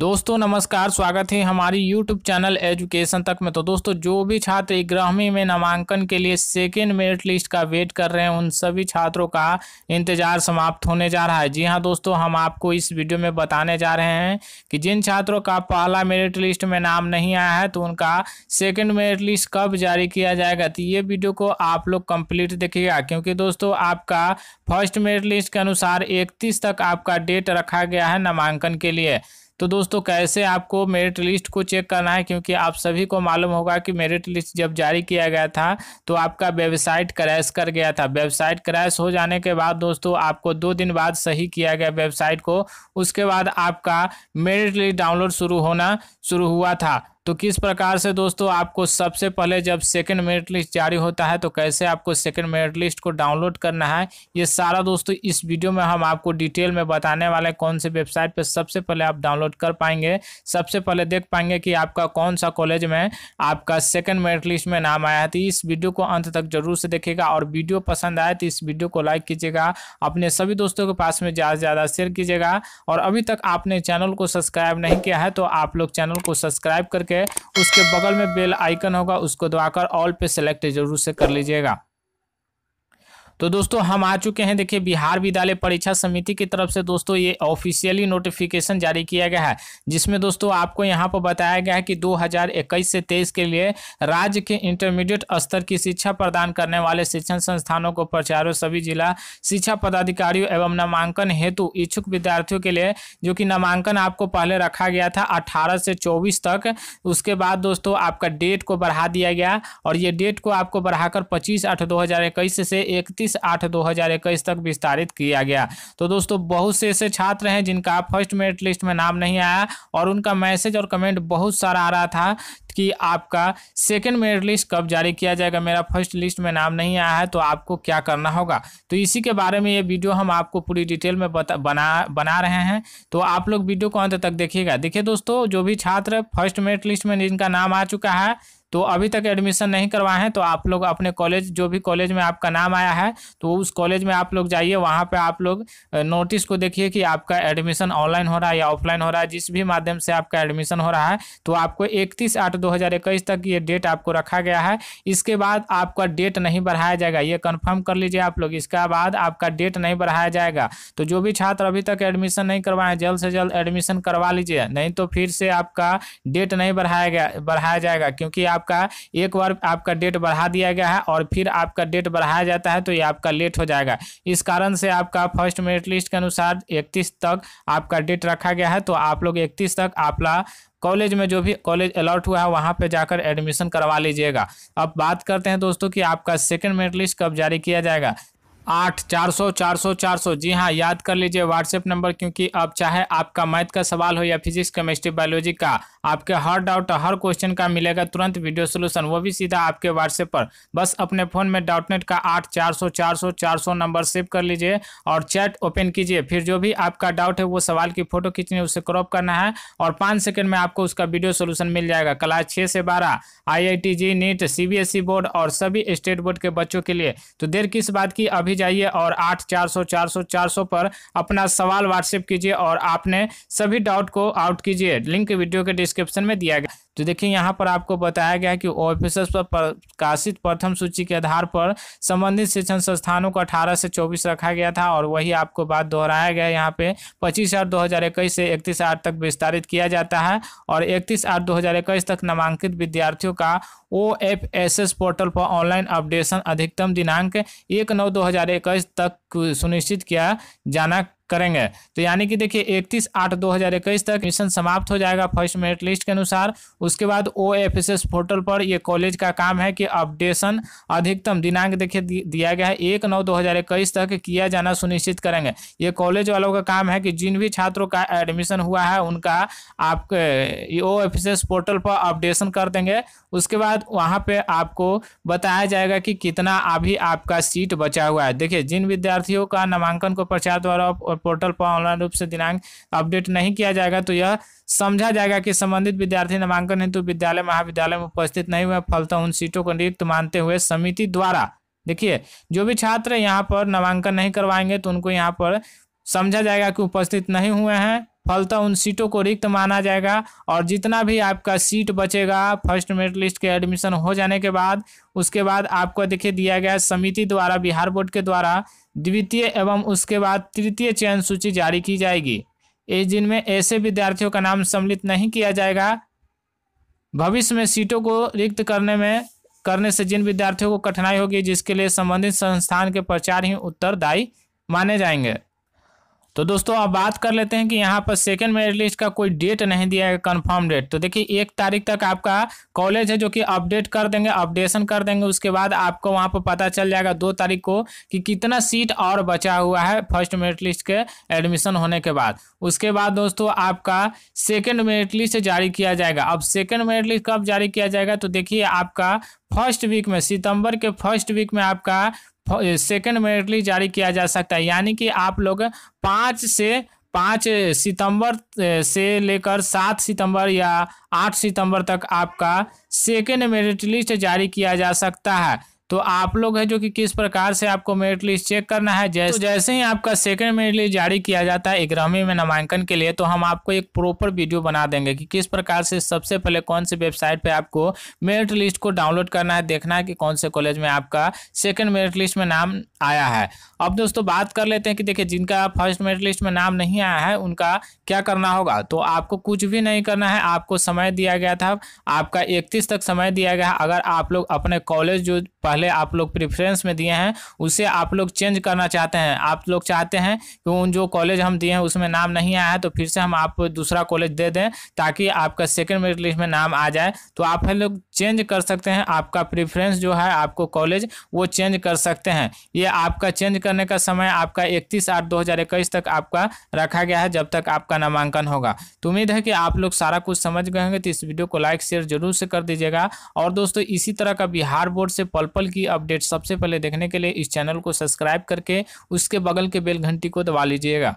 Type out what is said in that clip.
दोस्तों नमस्कार स्वागत है हमारी यूट्यूब चैनल एजुकेशन तक में तो दोस्तों जो भी छात्र ग्रहमी में नामांकन के लिए सेकेंड मेरिट लिस्ट का वेट कर रहे हैं उन सभी छात्रों का इंतजार समाप्त होने जा रहा है जी हां दोस्तों हम आपको इस वीडियो में बताने जा रहे हैं कि जिन छात्रों का पहला मेरिट लिस्ट में नाम नहीं आया है तो उनका सेकेंड मेरिट लिस्ट कब जारी किया जाएगा तो ये वीडियो को आप लोग कंप्लीट देखिएगा क्योंकि दोस्तों आपका फर्स्ट मेरिट लिस्ट के अनुसार इकतीस तक आपका डेट रखा गया है नामांकन के लिए तो दोस्तों कैसे आपको मेरिट लिस्ट को चेक करना है क्योंकि आप सभी को मालूम होगा कि मेरिट लिस्ट जब जारी किया गया था तो आपका वेबसाइट क्रैश कर गया था वेबसाइट क्रैश हो जाने के बाद दोस्तों आपको दो दिन बाद सही किया गया वेबसाइट को उसके बाद आपका मेरिट लिस्ट डाउनलोड शुरू होना शुरू हुआ था तो किस प्रकार से दोस्तों आपको सबसे पहले जब सेकंड मेरिट लिस्ट जारी होता है तो कैसे आपको सेकंड मेरिट लिस्ट को डाउनलोड करना है ये सारा दोस्तों इस वीडियो में हम आपको डिटेल में बताने वाले हैं कौन से वेबसाइट पर सबसे पहले आप डाउनलोड कर पाएंगे सबसे पहले देख पाएंगे कि आपका कौन सा कॉलेज में आपका सेकेंड मेरिट लिस्ट में नाम आया है तो इस वीडियो को अंत तक जरूर से देखेगा और वीडियो पसंद आए तो इस वीडियो को लाइक कीजिएगा अपने सभी दोस्तों के पास में ज़्यादा से ज़्यादा शेयर कीजिएगा और अभी तक आपने चैनल को सब्सक्राइब नहीं किया है तो आप लोग चैनल को सब्सक्राइब करके है उसके बगल में बेल आइकन होगा उसको दबाकर ऑल पे सेलेक्ट जरूर से कर लीजिएगा तो दोस्तों हम आ चुके हैं देखिए बिहार विद्यालय परीक्षा समिति की तरफ से दोस्तों ये ऑफिशियली नोटिफिकेशन जारी किया गया है जिसमें दोस्तों आपको यहाँ पर बताया गया है कि 2021 से 23 के लिए राज्य के इंटरमीडिएट स्तर की शिक्षा प्रदान करने वाले शिक्षण संस्थानों को प्राचार्यों सभी जिला शिक्षा पदाधिकारियों एवं नामांकन हेतु इच्छुक विद्यार्थियों के लिए जो कि नामांकन आपको पहले रखा गया था अठारह से चौबीस तक उसके बाद दोस्तों आपका डेट को बढ़ा दिया गया और ये डेट को आपको बढ़ाकर पच्चीस आठ दो से इकतीस इक्कीस आठ दो हजार इक्कीस तक विस्तारित किया गया तो दोस्तों बहुत से ऐसे छात्र हैं जिनका फर्स्ट मेरिट लिस्ट में नाम नहीं आया और उनका मैसेज और कमेंट बहुत सारा आ रहा था कि आपका सेकेंड मेरिट लिस्ट कब जारी किया जाएगा मेरा फर्स्ट लिस्ट में नाम नहीं आया है तो आपको क्या करना होगा तो इसी के बारे में ये वीडियो हम आपको पूरी डिटेल में बता बना बना रहे हैं तो आप लोग वीडियो को अंत तक देखिएगा देखिए दोस्तों जो भी छात्र फर्स्ट मेरिट लिस्ट में जिनका नाम आ चुका है तो अभी तक एडमिशन नहीं करवाए हैं तो आप लोग अपने कॉलेज जो भी कॉलेज में आपका नाम आया है तो उस कॉलेज में आप लोग जाइए वहाँ पर आप लोग नोटिस को देखिए कि आपका एडमिशन ऑनलाइन हो रहा है या ऑफलाइन हो रहा है जिस भी माध्यम से आपका एडमिशन हो रहा है तो आपको इकतीस आठ दो तक ये डेट आपको रखा गया है इसके बाद आपका डेट नहीं बढ़ाया जाएगा ये कन्फर्म कर लीजिए आप लोग इसके बाद आपका डेट नहीं बढ़ाया जाएगा तो जो भी छात्र अभी तक एडमिशन नहीं करवाए जल्द से जल्द एडमिशन करवा लीजिए नहीं तो फिर से आपका डेट नहीं बढ़ाया गया बढ़ाया जाएगा क्योंकि आप आपका एक बार आपका डेट बढ़ा दिया गया है और फिर आपका डेट बढ़ाया जाता है तो ये आपका लेट हो जाएगा इस कारण से आपका फर्स्ट मेरिट लिस्ट के अनुसार इकतीस तक आपका डेट रखा गया है तो आप लोग इकतीस तक आपका कॉलेज में जो भी कॉलेज अलॉट हुआ है वहाँ पे जाकर एडमिशन करवा लीजिएगा अब बात करते हैं दोस्तों कि आपका सेकंड मेरिट लिस्ट कब जारी किया जाएगा आठ चार सौ चार सौ चार सौ जी हाँ याद कर लीजिए व्हाट्सएप नंबर क्योंकि अब चाहे आपका मैथ का सवाल हो या फिजिक्स केमिस्ट्री बायोलॉजी का आपके हर डाउट हर क्वेश्चन का मिलेगा तुरंत वीडियो सोल्यूशन वो भी सीधा आपके व्हाट्सएप पर बस अपने फ़ोन में डाउटनेट का आठ चार सौ चार सौ चार सौ नंबर सेव कर लीजिए और चैट ओपन कीजिए फिर जो भी आपका डाउट है वो सवाल की फ़ोटो खींचनी उसे क्रॉप करना है और पाँच सेकेंड में आपको उसका वीडियो सोल्यूशन मिल जाएगा क्लास छः से बारह I I T JEE NEET C B S E board और सभी स्टेट बोर्ड के बच्चों के लिए तो देर किस बात की अभी भी जाइए और आठ चार सौ चार सौ चार सौ पर अपना सवाल व्हाट्सएप कीजिए और आपने सभी डाउट को आउट कीजिए लिंक वीडियो के डिस्क्रिप्शन में दिया गया तो देखिए यहाँ पर आपको बताया गया कि ऑफिसर्स पर प्रकाशित प्रथम सूची के आधार पर संबंधित शिक्षण संस्थानों को 18 से 24 रखा गया था और वही आपको बात दोहराया गया यहाँ पे 25 आठ इक्कीस से 31 आठ तक विस्तारित किया जाता है और 31 आठ इक्कीस तक नामांकित विद्यार्थियों का O F S S portal पर ऑनलाइन अपडेशन अधिकतम दिनांक एक नौ दो तक सुनिश्चित किया जाना करेंगे तो यानी कि देखिए इकतीस आठ दो हजार इक्कीस तक मिशन समाप्त हो जाएगा फर्स्ट मेरिट लिस्ट के अनुसार उसके बाद O F S S portal पर यह कॉलेज का काम है कि अपडेशन अधिकतम दिनांक देखिए दिया गया है एक नौ दो हजार इक्कीस तक किया जाना सुनिश्चित करेंगे ये कॉलेज वालों का काम है कि जिन भी छात्रों का एडमिशन हुआ है उनका आपके O F S S portal पर अपडेशन कर देंगे उसके बाद वहाँ पे आपको बताया जाएगा कि कितना अभी आपका सीट बचा हुआ है देखिए जिन विद्यार्थियों का नामांकन को प्रचार द्वारा पोर्टल पर ऑनलाइन रूप से दिनांक अपडेट नहीं किया जाएगा तो यह समझा जाएगा कि संबंधित विद्यार्थी नामांकन हेतु विद्यालय महाविद्यालय में उपस्थित नहीं हुए फलता उन सीटों को नियुक्त मानते हुए समिति द्वारा देखिए जो भी छात्र यहाँ पर नामांकन नहीं करवाएंगे तो उनको यहाँ पर समझा जाएगा कि उपस्थित नहीं हुए हैं फलता उन सीटों को रिक्त माना जाएगा और जितना भी आपका सीट बचेगा फर्स्ट मेरिट लिस्ट के एडमिशन हो जाने के बाद उसके बाद आपको देखिए दिया गया समिति द्वारा बिहार बोर्ड के द्वारा द्वितीय एवं उसके बाद तृतीय चयन सूची जारी की जाएगी इस दिन में ऐसे विद्यार्थियों का नाम सम्मिलित नहीं किया जाएगा भविष्य में सीटों को रिक्त करने में करने से जिन विद्यार्थियों को कठिनाई होगी जिसके लिए संबंधित संस्थान के प्रचार ही उत्तरदायी माने जाएंगे तो दोस्तों अब बात कर लेते हैं कि यहाँ पर सेकेंड मेरिट लिस्ट का कोई डेट नहीं दिया है कन्फर्म डेट तो देखिए एक तारीख तक आपका कॉलेज है जो कि अपडेट कर देंगे अपडेशन कर देंगे उसके बाद आपको वहाँ पर पता चल जाएगा दो तारीख को कि कितना सीट और बचा हुआ है फर्स्ट मेरिट लिस्ट के एडमिशन होने के बाद उसके बाद दोस्तों आपका सेकेंड मेरिट लिस्ट जारी किया जाएगा अब सेकेंड मेरिट लिस्ट कब जारी किया जाएगा तो देखिए आपका फर्स्ट वीक में सितंबर के फर्स्ट वीक में आपका सेकेंड मेरिटली जारी किया जा सकता है यानी कि आप लोग पाँच से पाँच सितंबर से लेकर सात सितंबर या आठ सितंबर तक आपका सेकेंड मेरिट लिस्ट जारी किया जा सकता है तो आप लोग है जो कि किस प्रकार से आपको मेरिट लिस्ट चेक करना है जैसे तो जैसे ही आपका सेकंड मेरिट लिस्ट जारी किया जाता है ग्रामीण में नामांकन के लिए तो हम आपको एक प्रॉपर वीडियो बना देंगे कि किस प्रकार से सबसे पहले कौन सी वेबसाइट पर आपको मेरिट लिस्ट को डाउनलोड करना है देखना है कि कौन से कॉलेज में आपका सेकेंड मेरिट लिस्ट में नाम आया है अब दोस्तों बात कर लेते हैं कि देखिए जिनका फर्स्ट मेरिट लिस्ट में नाम नहीं आया है उनका क्या करना होगा तो आपको कुछ भी नहीं करना है आपको समय दिया गया था आपका इकतीस तक समय दिया गया अगर आप लोग अपने कॉलेज जो पहले आप लोग प्रेफरेंस में दिए हैं उसे आप लोग चेंज करना चाहते हैं आप लोग चाहते हैं कि उन जो कॉलेज हम दिए हैं उसमें नाम नहीं आया है तो फिर से हम आप दूसरा कॉलेज दे दें ताकि आपका सेकेंड मेरिट लिस्ट में नाम आ जाए तो आप लोग चेंज कर सकते हैं आपका प्रेफरेंस जो है आपको कॉलेज वो चेंज कर सकते हैं ये आपका चेंज करने का समय आपका इकतीस आठ दो तक आपका रखा गया है जब तक आपका नामांकन होगा तो उम्मीद है कि आप लोग सारा कुछ समझ गए होंगे तो इस वीडियो को लाइक शेयर जरूर से कर दीजिएगा और दोस्तों इसी तरह का बिहार बोर्ड से पल एप्पल की अपडेट सबसे पहले देखने के लिए इस चैनल को सब्सक्राइब करके उसके बगल के बेल घंटी को दबा लीजिएगा